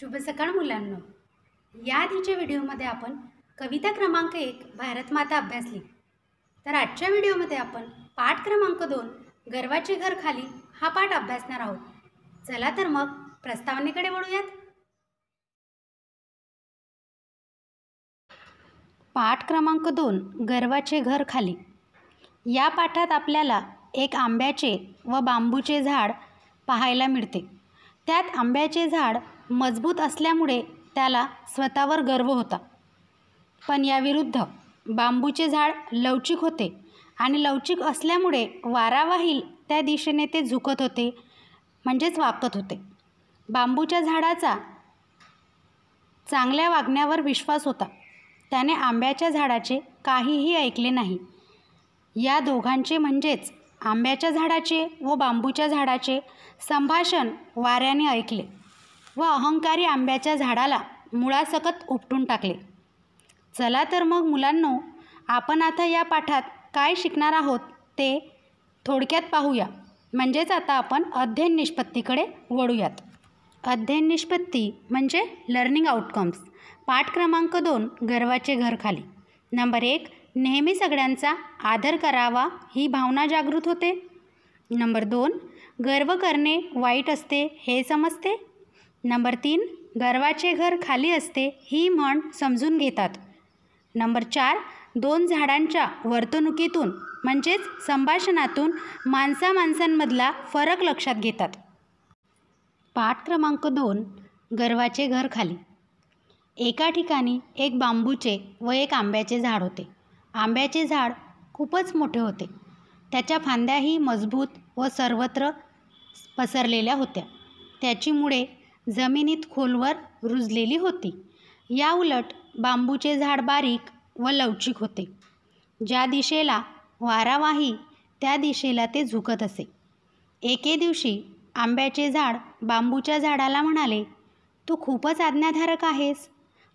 शुभ सकाळ मुलांनो या आधीच्या व्हिडिओमध्ये आपण कविता क्रमांक एक भारतमाता अभ्यासली तर आजच्या व्हिडिओमध्ये आपण पाठ क्रमांक दोन गर्वाचे घर खाली हा पाठ अभ्यासणार आहोत चला तर मग प्रस्तावनेकडे वळूयात पाठ क्रमांक दोन गर्वाचे घर खाली या पाठात आपल्याला एक आंब्याचे व बांबूचे झाड पाहायला मिळते त्यात आंब्याचे झाड मजबूत असल्यामुळे त्याला स्वतःवर गर्व होता पण याविरुद्ध बांबूचे झाड लवचिक होते आणि लवचिक असल्यामुळे वारा त्या दिशेने ते झुकत होते म्हणजेच वाकत होते बांबूच्या झाडाचा चांगल्या वागण्यावर विश्वास होता त्याने आंब्याच्या झाडाचे काहीही ऐकले नाही या दोघांचे म्हणजेच आंब्याच्या झाडाचे व बांबूच्या झाडाचे संभाषण वाऱ्याने ऐकले व अहंकारी आंब्याच्या झाडाला मुळासकत उपटून टाकले चला तर मग मुलांनो आपण आता या पाठात काय शिकणार आहोत ते थोडक्यात पाहूया म्हणजेच आता आपण अध्ययन निष्पत्तीकडे वळूयात अध्ययन निष्पत्ती म्हणजे लर्निंग आउटकम्स पाठ क्रमांक दोन गर्वाचे घर खाली नंबर एक नेहमी सगळ्यांचा आदर करावा ही भावना जागृत होते नंबर दोन गर्व करणे वाईट असते हे समजते नंबर तीन गर्वाचे घर खाली असते ही म्हण समजून घेतात नंबर चार दोन झाडांच्या वर्तणुकीतून म्हणजेच संभाषणातून माणसा माणसांमधला फरक लक्षात घेतात पाठ क्रमांक दोन गर्वाचे घर खाली एका ठिकाणी एक बांबूचे व एक आंब्याचे झाड होते आंब्याचे झाड खूपच मोठे होते त्याच्या फांद्याही मजबूत व सर्वत्र पसरलेल्या होत्या त्याची मुळे जमिनीत खोलवर रुजलेली होती याउलट बांबूचे झाड बारीक व लवचिक होते ज्या दिशेला वारा वाही त्या दिशेला ते झुकत असे एके दिवशी आंब्याचे झाड बांबूच्या झाडाला म्हणाले तू खूपच आज्ञाधारक आहेस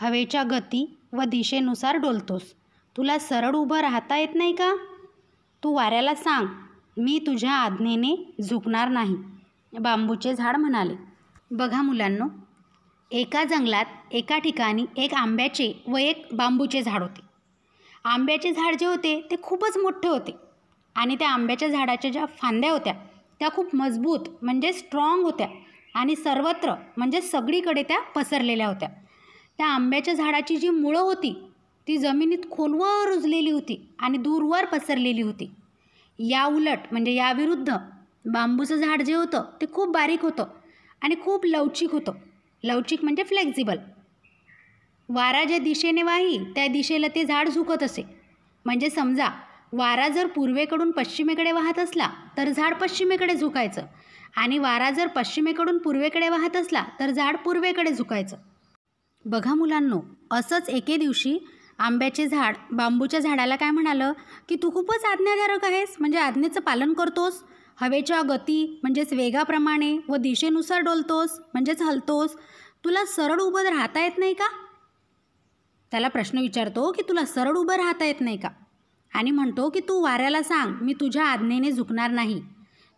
हवेच्या गती व दिशेनुसार डोलतोस तुला सरळ उभं राहता येत नाही का तू वाऱ्याला सांग मी तुझ्या आज्ञेने झुकणार नाही बांबूचे झाड म्हणाले बघा मुलांनो एका जंगलात एका ठिकाणी एक आंब्याचे व एक बांबूचे झाड होते आंब्याचे झाड जे होते ते खूपच मोठे होते आणि त्या आंब्याच्या झाडाच्या ज्या फांद्या होत्या त्या खूप मजबूत म्हणजे स्ट्रॉंग होत्या आणि सर्वत्र म्हणजे सगळीकडे त्या पसरलेल्या होत्या त्या आंब्याच्या झाडाची जी मुळं होती ती जमिनीत खोलवर रुजलेली होती आणि दूरवर पसरलेली होती या उलट म्हणजे याविरुद्ध बांबूचं झाड जे होतं ते खूप बारीक होतं आणि खूप लवचिक होतं लवचिक म्हणजे फ्लेक्झिबल वारा ज्या दिशेने वाही त्या दिशेला ते झाड झुकत असे म्हणजे समजा वारा जर पूर्वेकडून पश्चिमेकडे वाहत असला तर झाड पश्चिमेकडे झुकायचं आणि वारा जर पश्चिमेकडून पूर्वेकडे वाहत असला तर झाड पूर्वेकडे झुकायचं बघा मुलांनो असंच एके दिवशी आंब्याचे झाड बांबूच्या झाडाला काय म्हणालं की तू खूपच आज्ञाधारक आहेस म्हणजे आज्ञेचं पालन करतोस हवेच्या गती म्हणजेच वेगाप्रमाणे व दिशेनुसार डोलतोस म्हणजेच हलतोस तुला सरळ उभं राहता येत नाही का त्याला प्रश्न विचारतो की तुला सरळ उभं राहता येत नाही का आणि म्हणतो की तू वाऱ्याला सांग मी तुझ्या आज्ञेने झुकणार नाही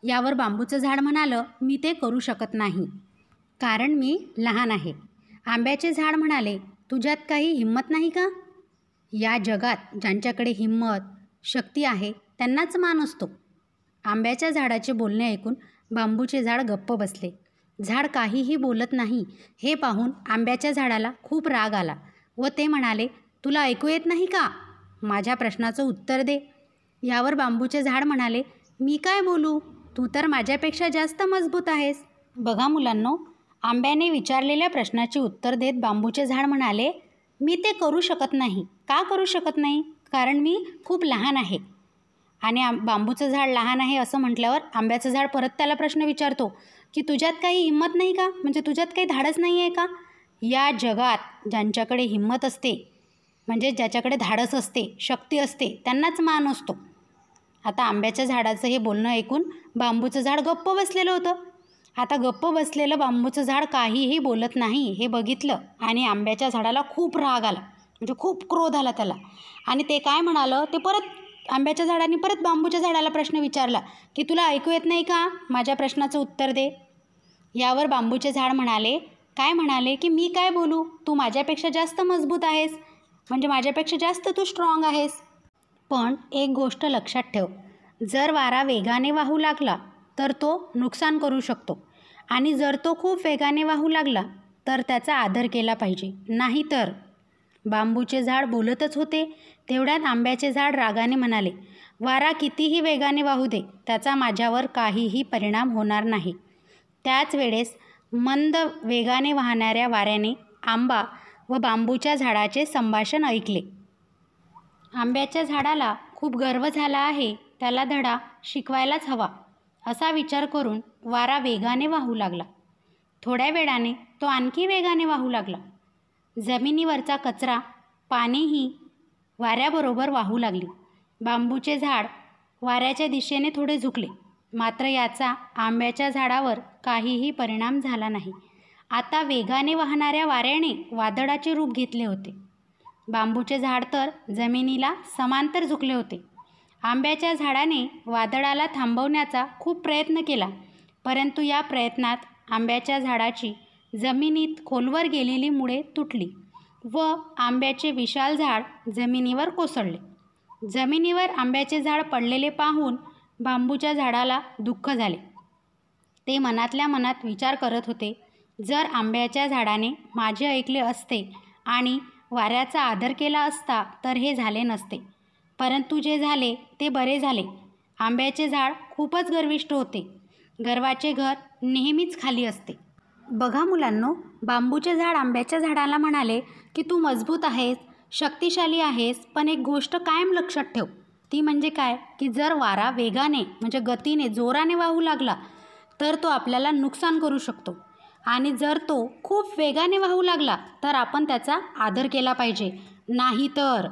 यावर बांबूचं झाड म्हणालं मी ते करू शकत नाही कारण मी लहान आहे आंब्याचे झाड म्हणाले तुझ्यात काही हिंमत नाही का या जगात ज्यांच्याकडे हिंमत शक्ती आहे त्यांनाच मान असतो आंब्याच्या झाडाचे बोलणे ऐकून बांबूचे झाड गप्प बसले झाड काहीही बोलत नाही हे पाहून आंब्याच्या झाडाला खूप राग आला व ते म्हणाले तुला ऐकू येत नाही का माझ्या प्रश्नाचं उत्तर दे यावर बांबूचे झाड म्हणाले मी काय बोलू तू तर माझ्यापेक्षा जास्त मजबूत आहेस बघा मुलांनो आंब्याने विचारलेल्या प्रश्नाचे उत्तर देत बांबूचे झाड म्हणाले मी ते करू शकत नाही का करू शकत नाही कारण मी खूप लहान आहे आणि आं बांबूचं झाड लहान आहे असं म्हटल्यावर आंब्याचं झाड परत त्याला प्रश्न विचारतो की तुझ्यात काही हिंमत नाही का म्हणजे तुझ्यात काही धाडस नाही आहे का या जगात ज्यांच्याकडे हिंमत असते म्हणजे ज्याच्याकडे धाडस असते शक्ती असते त्यांनाच मान असतो आता आंब्याच्या झाडाचं हे बोलणं ऐकून बांबूचं झाड गप्प बसलेलं होतं आता गप्प बसलेलं बांबूचं झाड काहीही बोलत नाही हे बघितलं आणि आंब्याच्या झाडाला खूप राग आला म्हणजे खूप क्रोध आला त्याला आणि ते काय म्हणालं ते परत आंब्याच्या झाडाने परत बांबूच्या झाडाला प्रश्न विचारला की तुला ऐकू येत नाही का माझ्या प्रश्नाचं उत्तर दे यावर बांबूचे झाड म्हणाले काय म्हणाले की मी काय बोलू तू माझ्यापेक्षा जास्त मजबूत आहेस म्हणजे माझ्यापेक्षा जास्त तू स्ट्रॉंग आहेस पण एक गोष्ट लक्षात ठेव जर वारा वेगाने वाहू लागला तर तो नुकसान करू शकतो आणि जर तो खूप वेगाने वाहू लागला तर त्याचा आदर केला पाहिजे नाहीतर बांबूचे झाड बोलतच होते तेवढ्यात आंब्याचे झाड रागाने म्हणाले वारा कितीही वेगाने वाहू दे त्याचा माझ्यावर काहीही परिणाम होणार नाही त्याच वेळेस मंद वेगाने वाहणाऱ्या वाऱ्याने आंबा व बांबूच्या झाडाचे संभाषण ऐकले आंब्याच्या झाडाला खूप गर्व झाला आहे त्याला धडा शिकवायलाच हवा असा विचार करून वारा वेगाने वाहू लागला थोड्या वेळाने तो आणखी वेगाने वाहू लागला जमिनीवरचा कचरा पाणीही वाऱ्याबरोबर वाहू लागली बांबूचे झाड वाऱ्याच्या दिशेने थोडे झुकले मात्र याचा आंब्याच्या झाडावर काहीही परिणाम झाला नाही आता वेगाने वाहणाऱ्या वाऱ्याने वादळाचे रूप घेतले होते बांबूचे झाड तर जमिनीला समांतर झुकले होते आंब्याच्या झाडाने वादळाला थांबवण्याचा खूप प्रयत्न केला परंतु या प्रयत्नात आंब्याच्या झाडाची जमिनीत खोलवर गेलेली मुळे तुटली व आंब्याचे विशाल झाड जमिनीवर कोसळले जमिनीवर आंब्याचे झाड पडलेले पाहून बांबूच्या झाडाला दुःख झाले ते मनातल्या मनात विचार करत होते जर आंब्याच्या झाडाने माझे ऐकले असते आणि वाऱ्याचा आदर केला असता तर हे झाले नसते परंतु जे झाले ते बरे झाले आंब्याचे झाड खूपच गर्विष्ट होते गर्वाचे घर नेहमीच खाली असते बघा मुलांनो बांबूचे झाड आंब्याच्या झाडाला म्हणाले की तू मजबूत आहेस शक्तिशाली आहेस पण एक गोष्ट कायम लक्षात ठेव ती म्हणजे काय की जर वारा वेगाने म्हणजे गतीने जोराने वाहू लागला तर तो आपल्याला नुकसान करू शकतो आणि जर तो खूप वेगाने वाहू लागला तर आपण त्याचा आदर केला पाहिजे नाही तर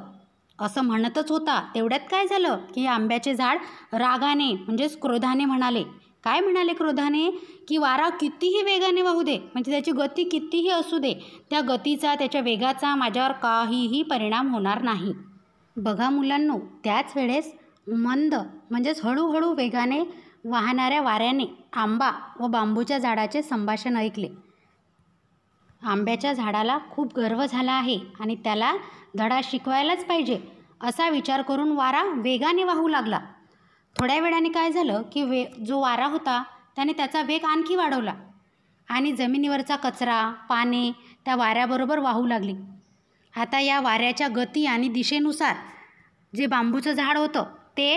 असं म्हणतच होता तेवढ्यात काय झालं की आंब्याचे झाड रागाने म्हणजेच क्रोधाने म्हणाले काय म्हणाले क्रोधाने की वारा कितीही वेगाने वाहू दे म्हणजे त्याची गती कितीही असू दे त्या गतीचा त्याच्या वेगाचा माझ्यावर काहीही परिणाम होणार नाही बघा मुलांनो त्याच वेळेस मंद म्हणजेच हळूहळू वेगाने वाहणाऱ्या वाऱ्याने आंबा व बांबूच्या झाडाचे संभाषण ऐकले आंब्याच्या झाडाला खूप गर्व झाला आहे आणि त्याला धडा शिकवायलाच पाहिजे असा विचार करून वारा वेगाने वाहू लागला थोड्या वेळाने काय झालं की वे जो वारा होता त्याने त्याचा वेग आणखी वाढवला आणि जमिनीवरचा कचरा पाने त्या वाऱ्याबरोबर वाहू लागली आता या वाऱ्याच्या गती आणि दिशेनुसार जे बांबूचं झाड होतं ते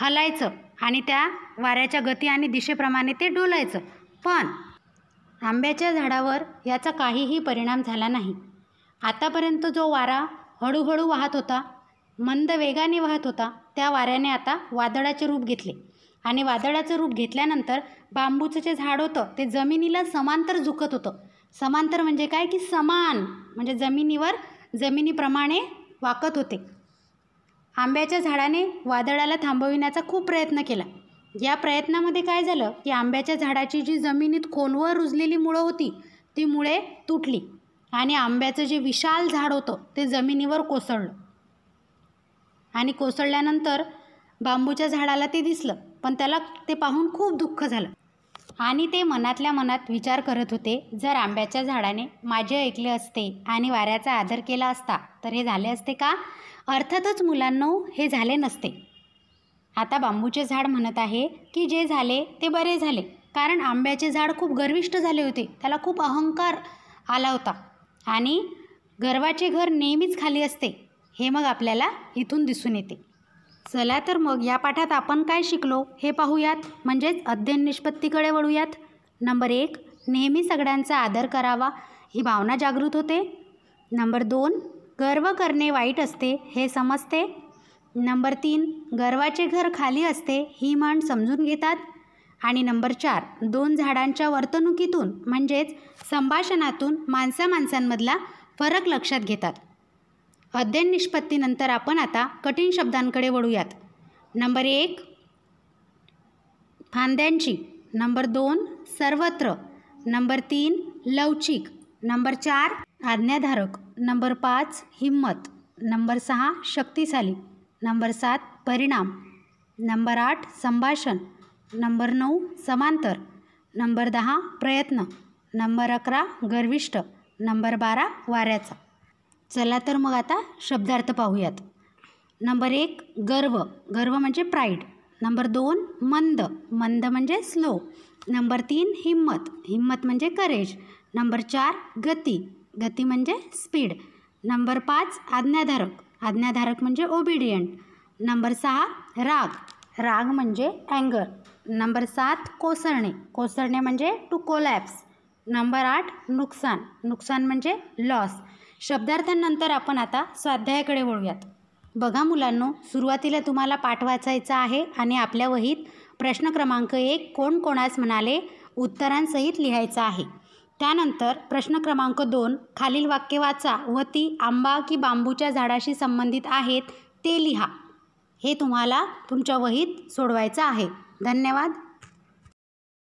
हलायचं आणि त्या वाऱ्याच्या गती आणि दिशेप्रमाणे ते डोलायचं पण आंब्याच्या झाडावर याचा काहीही परिणाम झाला नाही आतापर्यंत जो वारा हळूहळू वाहत होता मंद वेगाने वाहत होता त्या वाऱ्याने आता वादळाचे रूप घेतले आणि वादळाचं रूप घेतल्यानंतर बांबूचं जे झाड होतं ते जमिनीला समांतर झुकत होतं समांतर म्हणजे काय की समान म्हणजे जमिनीवर जमिनीप्रमाणे वाकत होते आंब्याच्या झाडाने वादळाला थांबविण्याचा खूप प्रयत्न केला या प्रयत्नामध्ये काय झालं की आंब्याच्या झाडाची जी जमिनीत खोलवर रुजलेली मुळं होती ती मुळे तुटली आणि आंब्याचं जे विशाल झाड होतं ते जमिनीवर कोसळलं आणि कोसळल्यानंतर बांबूच्या झाडाला ते दिसलं पण त्याला ते पाहून खूप दुःख झालं आणि ते मनातल्या मनात विचार करत होते जर आंब्याच्या झाडाने माझे ऐकले असते आणि वाऱ्याचा आदर केला असता तर हे झाले असते का अर्थातच मुलांनो हे झाले नसते आता बांबूचे झाड म्हणत आहे की जे झाले ते बरे झाले कारण आंब्याचे झाड खूप गर्विष्ट झाले होते त्याला खूप अहंकार आला होता आणि गर्वाचे घर नेहमीच खाली असते हे मग आपल्याला इथून दिसून येते चला तर मग या पाठात आपण काय शिकलो हे पाहूयात म्हणजेच अध्ययन निष्पत्तीकडे वळूयात नंबर एक नेहमी सगळ्यांचा आदर करावा ही भावना जागृत होते नंबर दोन गर्व करणे वाईट असते हे समजते नंबर तीन गर्वाचे घर खाली असते ही म्हण समजून घेतात आणि नंबर चार दोन झाडांच्या वर्तणुकीतून म्हणजेच संभाषणातून माणसा माणसांमधला फरक लक्षात घेतात अध्ययन निष्पत्तीनंतर आपण आता कठीण शब्दांकडे वळूयात नंबर एक फांद्यांची नंबर दोन सर्वत्र नंबर तीन लवचिक नंबर चार आज्ञाधारक नंबर पाच हिम्मत नंबर सहा शक्तिशाली नंबर सात परिणाम नंबर आठ संभाषण नंबर नऊ समांतर नंबर दहा प्रयत्न नंबर अकरा गर्विष्ट नंबर बारा वाऱ्याचा चला तर मग आता शब्दार्थ पाहूयात नंबर एक गर्व गर्व म्हणजे प्राईड नंबर दोन मंद मंद म्हणजे स्लो नंबर तीन हिम्मत हिम्मत म्हणजे करेज नंबर चार गती गती म्हणजे स्पीड नंबर पाच आज्ञाधारक आज्ञाधारक म्हणजे ओबिडियंट नंबर सहा राग राग म्हणजे अँगर नंबर सात कोसळणे कोसळणे म्हणजे टू कोलॅप्स नंबर आठ नुकसान नुकसान म्हणजे लॉस शब्दार्थांनंतर आपण आता स्वाध्यायाकडे वळूयात बघा मुलांनो सुरुवातीला तुम्हाला पाठ वाचायचा आहे आणि आपल्या वहीत प्रश्न क्रमांक एक कोण कोणास म्हणाले उत्तरांसहित लिहायचा आहे त्यानंतर प्रश्न क्रमांक दोन खालील वाक्य वाचा व ती आंबा की बांबूच्या झाडाशी संबंधित आहेत ते लिहा हे तुम्हाला तुमच्या वहीत सोडवायचं आहे धन्यवाद